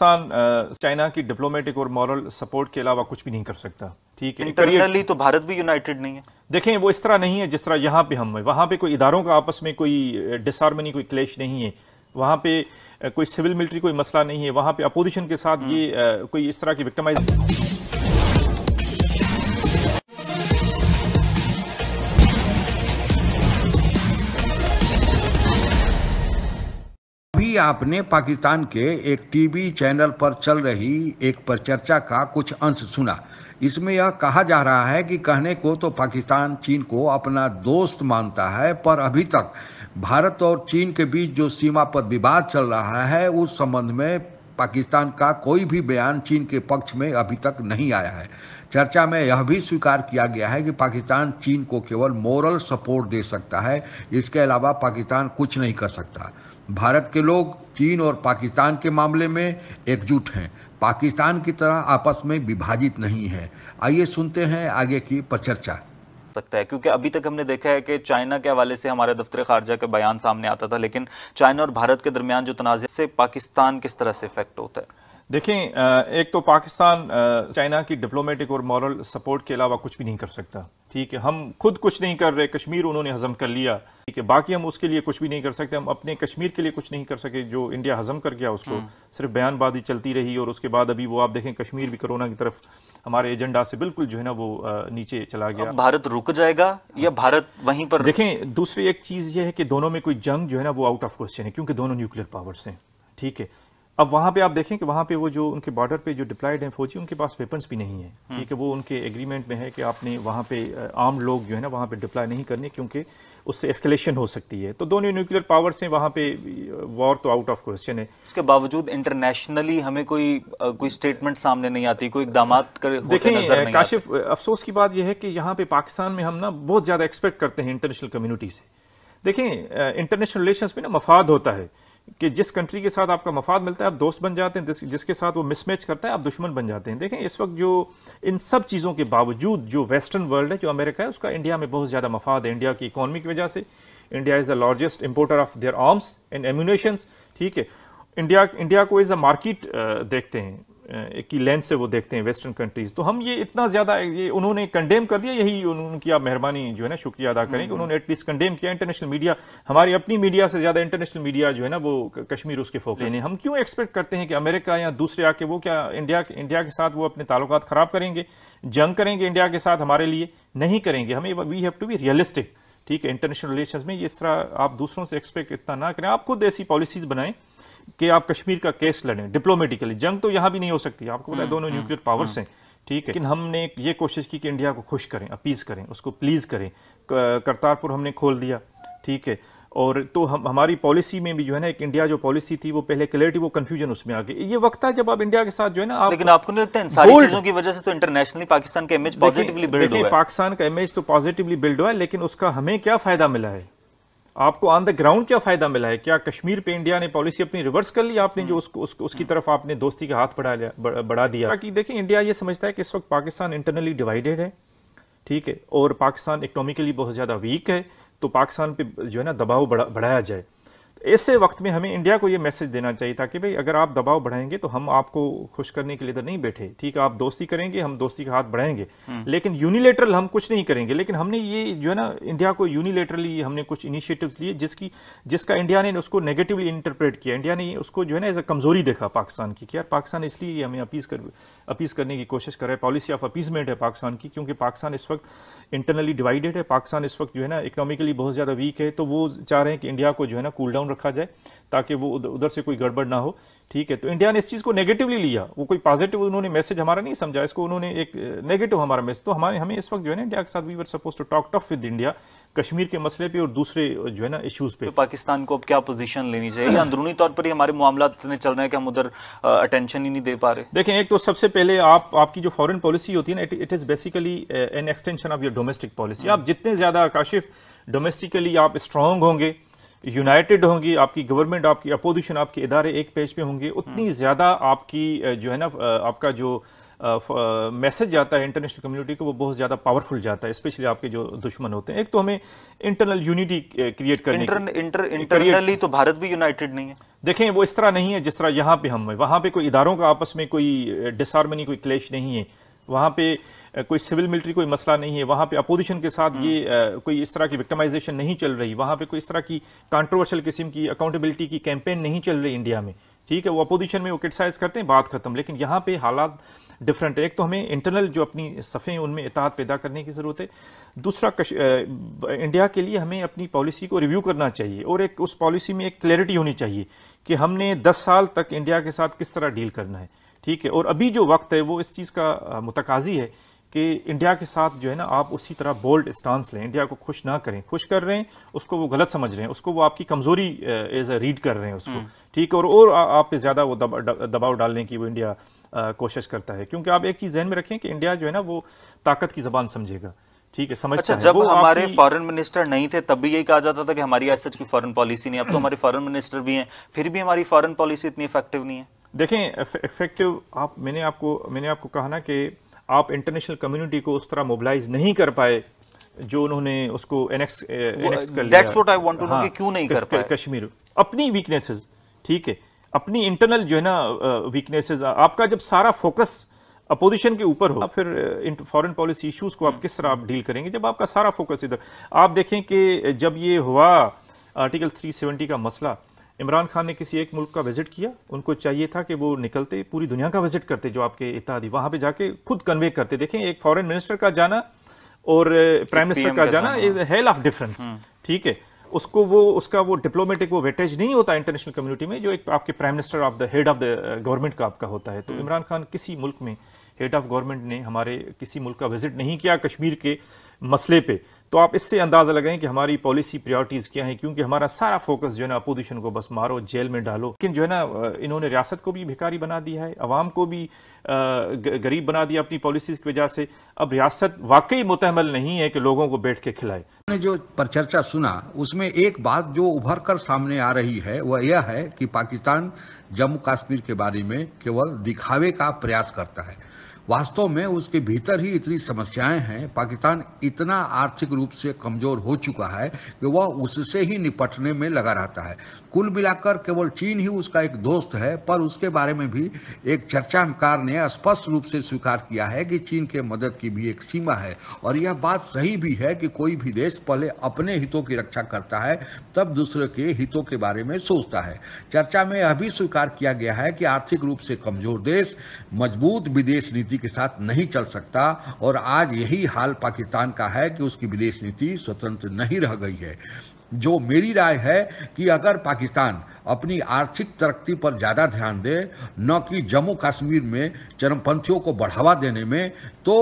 Pakistan China की diplomatic और moral support के अलावा कुछ भी नहीं कर सकता ठीक है इंटरनली तो भारत भी यूनाइटेड नहीं है देखें वो इस तरह नहीं है जिस तरह यहाँ पे हम है वहाँ पे कोई इदारों का आपस में कोई डिसहारमनी कोई क्लेश नहीं है वहाँ पे कोई सिविल मिलिट्री कोई मसला नहीं है वहाँ पे अपोजिशन के साथ हम्म। ये कोई इस तरह की विक्टमाइज अभी आपने पाकिस्तान के एक टीवी चैनल पर चल रही एक परिचर्चा का कुछ अंश सुना इसमें यह कहा जा रहा है कि कहने को तो पाकिस्तान चीन को अपना दोस्त मानता है पर अभी तक भारत और चीन के बीच जो सीमा पर विवाद चल रहा है उस संबंध में पाकिस्तान का कोई भी बयान चीन के पक्ष में अभी तक नहीं आया है चर्चा में यह भी स्वीकार किया गया है कि पाकिस्तान चीन को केवल मोरल सपोर्ट दे सकता है इसके अलावा पाकिस्तान कुछ नहीं कर सकता भारत के लोग चीन और पाकिस्तान के मामले में एकजुट हैं पाकिस्तान की तरह आपस में विभाजित नहीं है आइए सुनते हैं आगे की परचर्चा सकता है क्योंकि अभी तक हमने देखा है कि चाइना के हवाले से हमारे दफ्तर खारजा का बयान सामने आता था लेकिन चाइना और भारत के दरमियान जो तनाज़ से पाकिस्तान किस तरह से इफेक्ट होता है देखें एक तो पाकिस्तान चाइना की डिप्लोमेटिक और मॉरल सपोर्ट के अलावा कुछ भी नहीं कर सकता ठीक है हम खुद कुछ नहीं कर रहे कश्मीर उन्होंने हजम कर लिया ठीक है बाकी हम उसके लिए कुछ भी नहीं कर सकते हम अपने कश्मीर के लिए कुछ नहीं कर सके जो इंडिया हजम कर गया उसको हम्म। सिर्फ बयानबाजी चलती रही और उसके बाद अभी वो आप देखें कश्मीर भी कोरोना की तरफ हमारे एजेंडा से बिल्कुल जो है ना वो नीचे चला गया भारत रुक जाएगा या भारत वहीं पर देखें दूसरी एक चीज़ ये है कि दोनों में कोई जंग जो है ना वो आउट ऑफ क्वेश्चन है क्योंकि दोनों न्यूक्लियर पावर्स हैं ठीक है अब वहां पे आप देखें कि वहाँ पे वो जो उनके बॉर्डर पे जो डिप्लाइड हैं फौजी उनके पास वेपन्स भी नहीं है हम्म। ठीक है वो उनके एग्रीमेंट में है कि आपने वहाँ पे आम लोग जो है ना वहां पे डिप्लाई नहीं करने क्योंकि उससे एस्केलेशन हो सकती है तो दोनों न्यूक्लियर पावर्स हैं वहां पे वॉर तो आउट ऑफ क्वेश्चन है उसके बावजूद इंटरनेशनली हमें कोई कोई स्टेटमेंट सामने नहीं आती कोई इकदाम कर देखें काशिफ अफसोस की बात यह है कि यहाँ पे पाकिस्तान में हम ना बहुत ज़्यादा एक्सपेक्ट करते हैं इंटरनेशनल कम्यूनिटी से देखें इंटरनेशनल रिलेशन में ना मफाद होता है कि जिस कंट्री के साथ आपका मफाद मिलता है आप दोस्त बन जाते हैं जिसके साथ वो मिसमैच करता है आप दुश्मन बन जाते हैं देखें इस वक्त जो इन सब चीज़ों के बावजूद जो वेस्टर्न वर्ल्ड है जो अमेरिका है उसका इंडिया में बहुत ज़्यादा मफाद है इंडिया की इकानमी की वजह से India is the largest importer of their arms and ammunitions ठीक है इंडिया इंडिया को एज अ मार्केट देखते हैं की लेंस से वो देखते हैं वेस्टर्न कंट्रीज़ तो हम ये इतना ज़्यादा ये उन्होंने कंडेम कर दिया यही उनकी आप मेहरबानी जो है ना शुक्रिया अदा करें कि हम्म। उन्होंने एटलीस्ट कंडेम किया इंटरनेशनल मीडिया हमारी अपनी मीडिया से ज़्यादा इंटरनेशनल मीडिया जो है ना वो कश्मीर उसके फोकस लेने हम क्यों एक्सपेक्ट करते हैं कि अमेरिका या दूसरे आके वो क्या इंडिया इंडिया के साथ वो अपने ताल्लुक ख़राब करेंगे जंग करेंगे इंडिया के साथ हमारे लिए नहीं करेंगे हमें we have to be realistic ठीक है इंटरनेशनल रिलेशन में इस तरह आप दूसरों से एक्सपेक्ट इतना ना करें आप खुद ऐसी पॉलिसीज़ बनाएं कि आप कश्मीर का केस लड़ें डिप्लोमेटिकली जंग तो यहाँ भी नहीं हो सकती आपको पता है हम्म, दोनों न्यूक्लियर हम्म, हम्म। पावर्स हैं ठीक है लेकिन हमने ये कोशिश की कि इंडिया को खुश करें अपीज़ करें उसको प्लीज़ करें करतारपुर हमने खोल दिया ठीक है और तो हम हमारी पॉलिसी में भी जो है ना एक इंडिया जो पॉलिसी थी वो पहले क्लियरिटी वो कंफ्यूजन उसमें आ गई ये वक्त है जब आप इंडिया के साथ जो है ना आप लेकिन आपको नहीं लगता है सारी चीजों की वजह से तो इंटरनेशनली पाकिस्तान का इमेज पॉजिटिवली बिल्ड हुआ है पाकिस्तान का इमेज तो पॉजिटिवली बिल्ड हुआ है लेकिन उसका हमें क्या फायदा मिला है आपको ऑन द ग्राउंड क्या फायदा मिला है क्या कश्मीर पे इंडिया ने पॉलिसी अपनी रिवर्स कर ली आपने जो हम्म। उसको उस, उसकी तरफ आपने दोस्ती का हाथ बढ़ा लिया बढ़ा दिया ताकि देखिए इंडिया ये समझता है कि इस वक्त पाकिस्तान इंटरनली डिवाइडेड है ठीक है और पाकिस्तान इकोनॉमिकली बहुत ज़्यादा वीक है तो पाकिस्तान पे जो है ना दबाव बढ़ा बढ़ाया जाए ऐसे वक्त में हमें इंडिया को ये मैसेज देना चाहिए था कि भाई अगर आप दबाव बढ़ाएंगे तो हम आपको खुश करने के लिए तो नहीं बैठे ठीक है आप दोस्ती करेंगे हम दोस्ती का हाथ बढ़ाएंगे हम्म। लेकिन यूनिलेटरल हम कुछ नहीं करेंगे लेकिन हमने ये जो है ना इंडिया को यूनिलेटरली हमने कुछ इनिशिएटिव्स लिए जिसकी जिसका इंडिया ने उसको नेगेटिवली इंटरप्रेट किया इंडिया ने उसको जो है ना एज अ कमजोरी देखा पाकिस्तान की कि यार पाकिस्तान इसलिए हमें अपीज कर अपीज करने की कोशिश कर रहा है पॉलिसी ऑफ अपीजमेंट है पाकिस्तान की क्योंकि पाकिस्तान इस वक्त इंटरनली डिवाइडेड है पाकिस्तान इस वक्त जो है ना इकोनॉमिकली बहुत ज़्यादा वीक है तो वो चाह रहे हैं कि इंडिया को जो है ना कूल डाउन रखा जाए ताकि वो उधर से कोई गड़बड़ ना हो ठीक है तो इंडिया ने इस चीज़ को नेगेटिवली लिया वो कोई पॉजिटिव उन्होंने मैसेज हमारा नहीं समझा इसको उन्होंने एक नेगेटिव हमारा मैसेज तो हमारे हमें इस वक्त जो है ना इंडिया के साथ we were suppose to talk tough with India Kashmir के मसले पे और दूसरे जो है ना इश्यूज़ पे तो पाकिस्तान को अब क्या पोजीशन लेनी चाहिए अंदरूनी तौर पर ही हमारे मामला इतने चल रहे हैं कि हम उधर अटेंशन ही नहीं दे पा रहे देखें एक तो सबसे पहले आप आपकी जो फॉरन पॉलिसी होती है ना it is basically an extension of your domestic policy आप जितने ज़्यादा काशिफ डोमेस्टिकली आप स्ट्रांग होंगे यूनाइटेड होंगी आपकी गवर्नमेंट आपकी अपोजिशन आपके इदारे एक पेज पे होंगे उतनी हम्म। ज़्यादा आपकी जो है ना आपका जो मैसेज जाता है इंटरनेशनल कम्युनिटी को वो बहुत ज़्यादा पावरफुल जाता है स्पेशली आपके जो दुश्मन होते हैं एक तो हमें इंटरनल यूनिटी क्रिएट करनी इंटर, इंटर, इंटरनली तो भारत भी यूनाइटेड नहीं है देखें वो इस तरह नहीं है जिस तरह यहाँ पे हम वहां पे कोई इदारों का आपस में कोई डिसहारमनी कोई क्लेश नहीं है वहाँ पे कोई सिविल मिलिट्री कोई मसला नहीं है वहाँ पे अपोजिशन के साथ ये हम्म। कोई इस तरह की विक्टमाइजेशन नहीं चल रही वहाँ पे कोई इस तरह की कंट्रोवर्शियल किस्म की अकाउंटेबिलिटी की कैंपेन नहीं चल रही इंडिया में ठीक है वो अपोजिशन में वो क्रिटिसाइज करते हैं बात खत्म लेकिन यहाँ पे हालात डिफरेंट है एक तो हमें इंटरनल जो अपनी हैं उनमें इतिहाद पैदा करने की ज़रूरत है दूसरा कश, इंडिया के लिए हमें अपनी पॉलिसी को रिव्यू करना चाहिए और एक उस पॉलिसी में एक क्लैरिटी होनी चाहिए कि हमने 10 साल तक इंडिया के साथ किस तरह डील करना है ठीक है और अभी जो वक्त है वो इस चीज़ का मतकाजी है कि इंडिया के साथ जो है ना आप उसी तरह बोल्ड स्टांस लें इंडिया को खुश ना करें खुश कर रहे हैं उसको वो गलत समझ रहे हैं उसको वो आपकी कमजोरी एज ए रीड कर रहे हैं उसको हम्म। ठीक है और और आ, आप पे ज़्यादा वो दबाव डालने की वो इंडिया आ, कोशिश करता है क्योंकि आप एक चीज़ जहन में रखें कि इंडिया जो है ना वो ताकत की जबान समझेगा ठीक है समझ अच्छा, जब हमारे फॉरेन मिनिस्टर नहीं थे तब भी यही कहा जाता था कि हमारी ऐसा की फॉरेन पॉलिसी नहीं अब तो हमारे फॉरेन मिनिस्टर भी हैं फिर भी हमारी फॉरेन पॉलिसी इतनी इफेक्टिव नहीं है देखें इफेक्टिव आप मैंने आपको मैंने आपको कहा ना कि आप इंटरनेशनल कम्युनिटी को उस तरह मोबिलाइज नहीं कर पाए जो उन्होंने उसको एनेक्स एनेक्स कर लिया what I want to know कि हाँ, क्यों नहीं कर पाए कश्मीर अपनी वीकनेसेस ठीक है अपनी इंटरनल जो है ना वीकनेसेस आपका जब सारा फोकस अपोजिशन के ऊपर हो फिर फॉरेन पॉलिसी इश्यूज को आप हम्म। किस तरह आप डील करेंगे जब आपका सारा फोकस इधर आप देखें कि जब ये हुआ आर्टिकल 370 का मसला इमरान खान ने किसी एक मुल्क का विजिट किया उनको चाहिए था कि वो निकलते पूरी दुनिया का विजिट करते जो आपके इतिहादी वहाँ पे जाके खुद कन्वे करते देखें एक फॉरेन मिनिस्टर का जाना और प्राइम मिनिस्टर का जाना इज हेल ऑफ डिफरेंस ठीक है उसको वो उसका वो डिप्लोमेटिक वो वेटेज नहीं होता इंटरनेशनल कम्युनिटी में जो एक आपके prime minister of the head of the government का आपका होता है तो हाँ। इमरान खान किसी मुल्क में हेड ऑफ गवर्नमेंट ने हमारे किसी मुल्क का विजिट नहीं किया कश्मीर के मसले पे तो आप इससे अंदाज़ा लगाएं कि हमारी पॉलिसी प्रायोरिटीज़ क्या हैं क्योंकि हमारा सारा फोकस जो है ना अपोजिशन को बस मारो जेल में डालो लेकिन जो है ना इन्होंने रियासत को भी भिखारी बना दिया है अवाम को भी गरीब बना दिया अपनी पॉलिसीज़ की वजह से अब रियासत वाकई मुतहमल नहीं है कि लोगों को बैठ के खिलाए मैंने जो परचर्चा सुना उसमें एक बात जो उभर कर सामने आ रही है वह यह है कि पाकिस्तान जम्मू कश्मीर के बारे में केवल दिखावे का प्रयास करता है वास्तव में उसके भीतर ही इतनी समस्याएं हैं पाकिस्तान इतना आर्थिक रूप से कमज़ोर हो चुका है कि वह उससे ही निपटने में लगा रहता है कुल मिलाकर केवल चीन ही उसका एक दोस्त है पर उसके बारे में भी एक चर्चाकार ने स्पष्ट रूप से स्वीकार किया है कि चीन के मदद की भी एक सीमा है और यह बात सही भी है कि कोई भी देश पहले अपने हितों की रक्षा करता है तब दूसरे के हितों के बारे में सोचता है चर्चा में यह भी स्वीकार किया गया है कि आर्थिक रूप से कमजोर देश मजबूत विदेश नीति नीति के साथ नहीं चल सकता और आज यही हाल पाकिस्तान का है कि उसकी विदेश नीति स्वतंत्र नहीं रह गई है जो मेरी राय है कि अगर पाकिस्तान अपनी आर्थिक तरक्की पर ज़्यादा ध्यान दे न कि जम्मू कश्मीर में चरमपंथियों को बढ़ावा देने में तो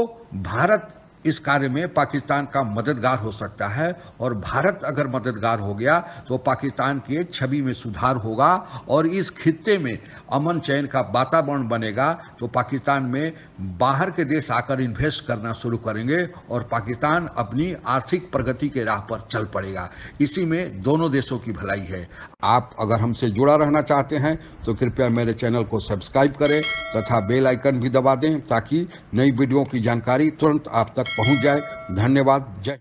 भारत इस कार्य में पाकिस्तान का मददगार हो सकता है और भारत अगर मददगार हो गया तो पाकिस्तान की छवि में सुधार होगा और इस खित्ते में अमन चयन का वातावरण बनेगा तो पाकिस्तान में बाहर के देश आकर इन्वेस्ट करना शुरू करेंगे और पाकिस्तान अपनी आर्थिक प्रगति के राह पर चल पड़ेगा इसी में दोनों देशों की भलाई है आप अगर हमसे जुड़ा रहना चाहते हैं तो कृपया मेरे चैनल को सब्सक्राइब करें तथा बेलाइकन भी दबा दें ताकि नई वीडियो की जानकारी तुरंत आप तक पहुंच जाए धन्यवाद जय